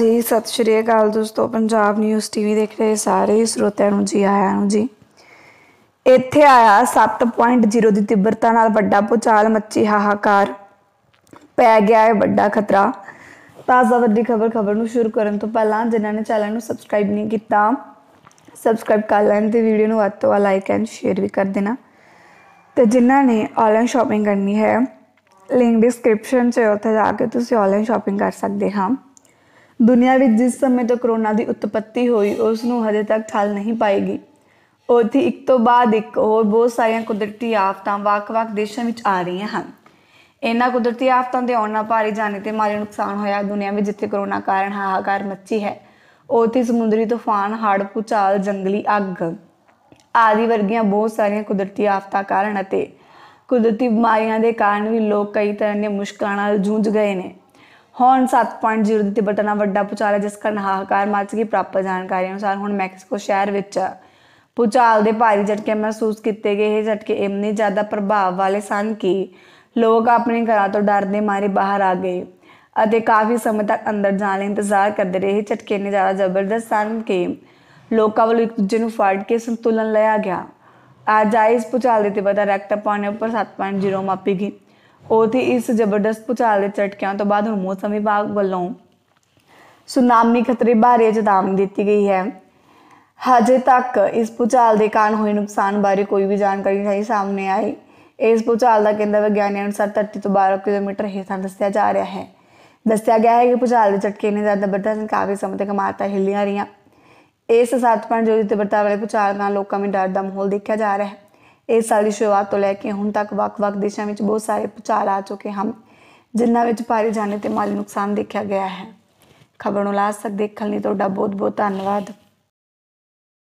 ਜੀ ਸਤਿ ਸ਼੍ਰੀ ਅਕਾਲ ਦੋਸਤੋ ਪੰਜਾਬ ਨਿਊਜ਼ ਟੀਵੀ ਦੇਖ ਰਹੇ ਸਾਰੇ ਸਰੋਤਿਆਂ ਨੂੰ ਜੀ ਆਇਆਂ ਨੂੰ ਜੀ ਇੱਥੇ ਆਇਆ 7.0 ਦੀ ਤੀਬਰਤਾ ਨਾਲ ਵੱਡਾ ਪੁਚਾਲ ਮੱਚੀ ਹਾਹਾਕਾਰ ਪੈ ਗਿਆ ਹੈ ਵੱਡਾ ਖਤਰਾ ਤਾਜ਼ਾ ਵੱਡੀ ਖਬਰ ਖਬਰ ਨੂੰ ਸ਼ੁਰੂ ਕਰਨ ਤੋਂ ਪਹਿਲਾਂ ਜਿਨ੍ਹਾਂ ਨੇ ਚੈਨਲ ਨੂੰ ਸਬਸਕ੍ਰਾਈਬ ਨਹੀਂ ਕੀਤਾ ਸਬਸਕ੍ਰਾਈਬ ਕਰ ਲੈਣ ਤੇ ਵੀਡੀਓ ਨੂੰ ਵੱਧ ਤੋਂ ਵੱਧ ਲਾਈਕ ਐਂਡ ਸ਼ੇਅਰ ਵੀ ਕਰ ਦੇਣਾ ਤੇ ਜਿਨ੍ਹਾਂ ਨੇ ਆਨਲਾਈਨ ਸ਼ਾਪਿੰਗ ਕਰਨੀ ਹੈ ਲਿੰਕ ਡਿਸਕ੍ਰਿਪਸ਼ਨ 'ਚ ਉੱਥੇ ਜਾ ਕੇ ਤੁਸੀਂ ਆਨਲਾਈਨ ਸ਼ਾਪਿੰਗ ਕਰ ਸਕਦੇ ਹਾਂ ਦੁਨੀਆ ਵਿੱਚ ਜਿਸ ਸਮੇਂ ਤੋਂ ਕਰੋਨਾ ਦੀ ਉਤਪਤੀ ਹੋਈ ਉਸ ਨੂੰ ਹਜੇ ਤੱਕ ਠੱਲ ਨਹੀਂ ਪਾਏਗੀ ਉਥੇ ਇੱਕ ਤੋਂ ਬਾਅਦ ਇੱਕ ਹੋਰ ਬਹੁਤ ਸਾਰੀਆਂ ਕੁਦਰਤੀ ਆਫਤਾਂ ਵੱਖ-ਵੱਖ ਦੇਸ਼ਾਂ ਵਿੱਚ ਆ ਰਹੀਆਂ ਹਨ ਇਹਨਾਂ ਕੁਦਰਤੀ ਆਫਤਾਂ ਦੇ ਆਉਣ ਨਾਲ ਭਾਰੀ ਜਾਨੀ ਤੇ ਮਾਲੀ ਨੁਕਸਾਨ ਹੋਇਆ ਦੁਨੀਆ ਵਿੱਚ ਜਿੱਥੇ ਕਰੋਨਾ ਕਾਰਨ ਹਾਹਾਕਾਰ ਮੱਚੀ ਹੈ ਉਥੇ ਸਮੁੰਦਰੀ ਤੂਫਾਨ ਹੜ੍ਹ ਪੁਚਾਲ ਜੰਗਲੀ ਅੱਗ ਆਦਿ ਵਰਗੀਆਂ ਬਹੁਤ ਸਾਰੀਆਂ ਕੁਦਰਤੀ ਆਫਤਾਂ ਕਾਰਨ ਅਤੇ ਕੁਦਰਤੀ ਬਿਮਾਰੀਆਂ ਦੇ ਕਾਰਨ ਵੀ ਲੋਕ ਕਈ ਤਰ੍ਹਾਂ ਦੀਆਂ ਮੁਸ਼ਕਲਾਂ ਨਾਲ ਜੂਝ ਗਏ ਨੇ ਹੁਣ 7.0 ਦੀ ਤਿੱਬਟਨਾ ਵੱਡਾ ਪੁਚਾਲ ਹੈ ਜਿਸ ਕਾਰਨ ਹਾਹਾਕਾਰ ਮਚ ਗਈ ਪ੍ਰਾਪਤ ਜਾਣਕਾਰੀ ਅਨੁਸਾਰ ਹੁਣ ਮੈਕਸੀਕੋ ਸ਼ਹਿਰ ਵਿੱਚ ਪੁਚਾਲ ਦੇ ਭਾਰੀ ਝਟਕੇ ਮਹਿਸੂਸ ਕੀਤੇ ਗਏ ਇਹ ਝਟਕੇ ਇੰਨੇ ਜ਼ਿਆਦਾ ਪ੍ਰਭਾਵ ਵਾਲੇ ਸਨ ਕਿ ਲੋਕ ਆਪਣੇ ਘਰਾਂ ਤੋਂ ਡਰਦੇ ਮਾਰੇ ਬਾਹਰ ਆ ਗਏ ਅਤੇ ਕਾਫੀ ਸਮੇਂ ਤੱਕ ਅੰਦਰ ਜਾਣ ਲਈ ਇੰਤਜ਼ਾਰ ਕਰਦੇ ਰਹੇ ਝਟਕੇ ਨੇ ਜ਼ਿਆਦਾ ਜ਼ਬਰਦਸਤ ਸਨ ਕਿ ਲੋਕਾਂ ਵੱਲੋਂ ਇੱਕ ਦੂਜੇ ਨੂੰ ਫੜ ਕੇ ਸੰਤੁਲਨ ਲਿਆ ਗਿਆ ਆਜਾਇਜ਼ ਪੁਚਾਲ ਦੇ ਤਿੱਬਤ ਰੈਕਟਾ ਪਾਣੇ ਉੱਪਰ 7.0 ਮਾਪੀ ਗਈ ਉਹਦੀ ਇਸ ਜ਼ਬਰਦਸਤ ਪੁਚਾਲ ਦੇ ਝਟਕਿਆਂ ਤੋਂ ਬਾਅਦ ਹੁਣ ਮੌਸਮ ਵਿਭਾਗ ਵੱਲੋਂ ਸੁਨਾਮੀ ਖਤਰੇ ਬਾਰੇ ਚੇਤਾਵਨੀ ਦਿੱਤੀ ਗਈ ਹੈ ਹਜੇ ਤੱਕ ਇਸ ਪੁਚਾਲ ਦੇ ਕਾਰਨ ਹੋਏ ਨੁਕਸਾਨ ਬਾਰੇ ਕੋਈ ਵੀ ਜਾਣਕਾਰੀ ਨਹੀਂ ਸਾਹਮਣੇ ਆਈ ਇਸ ਪੁਚਾਲ ਦਾ ਕੇਂਦਰ ਵਿਗਿਆਨੀਆਂ ਅਨੁਸਾਰ ਧਰਤੀ ਤੋਂ 12 ਕਿਲੋਮੀਟਰ ਹੇਠਾਂ ਦੱਸਿਆ ਜਾ ਰਿਹਾ ਹੈ ਦੱਸਿਆ ਗਿਆ ਹੈ ਕਿ ਪੁਚਾਲ ਦੇ ਝਟਕੇ ਨੇ ਜ਼ਿਆਦਾ ਬਰਦਾਸ਼ਤ ਕਾਫੀ ਸਮੇਂ ਤੱਕ ਮਾਰਤਾ ਹਿੱਲੀਆਂ ਰਹੀਆਂ ਇਸ 7.0 ਦੀ ਤੀਬਰਤਾ ਵਾਲੇ ਪੁਚਾਲ ਨਾਲ ਲੋਕਾਂ ਵਿੱਚ ਡਰ ਦਾ ਮਾਹੌਲ ਦੇਖਿਆ ਜਾ ਰਿਹਾ ਹੈ ਇਹ ਸਾਡੀ ਸ਼ੁਰੂਆਤ ਤੋਂ ਲੈ ਕੇ ਹੁਣ ਤੱਕ ਵੱਖ-ਵੱਖ ਦੇਸ਼ਾਂ ਵਿੱਚ ਬਹੁਤ ਸਾਰੇ ਪੁਚਾਰ ਆ ਚੁੱਕੇ ਹਨ ਜਿਨ੍ਹਾਂ ਵਿੱਚ ਭਾਰੀ ਜਾਣੇ ਤੇ ਮਾਲੀ ਨੁਕਸਾਨ ਦੇਖਿਆ ਗਿਆ ਹੈ ਖਬਰ ਨੂੰ ਲਾਸਟ ਤੱਕ ਦੇਖਣ ਲਈ ਤੁਹਾਡਾ ਬਹੁਤ-ਬਹੁਤ ਧੰਨਵਾਦ